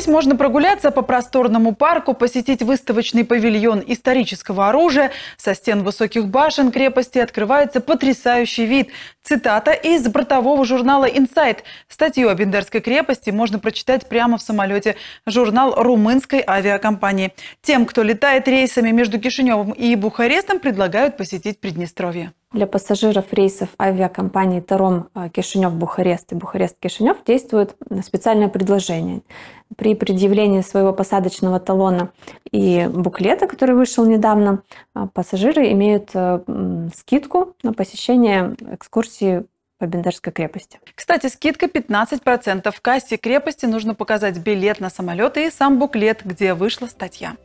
Здесь можно прогуляться по просторному парку, посетить выставочный павильон исторического оружия. Со стен высоких башен крепости открывается потрясающий вид. Цитата из бортового журнала «Инсайт». Статью о Бендерской крепости можно прочитать прямо в самолете. Журнал румынской авиакомпании. Тем, кто летает рейсами между Кишиневым и Бухарестом, предлагают посетить Приднестровье. Для пассажиров рейсов авиакомпаний Таром а, Кишинев-Бухарест и Бухарест-Кишинев действует специальное предложение. При предъявлении своего посадочного талона и буклета, который вышел недавно, а, пассажиры имеют а, скидку на посещение экскурсии по Бендерской крепости. Кстати, скидка 15%. В кассе крепости нужно показать билет на самолет и сам буклет, где вышла статья.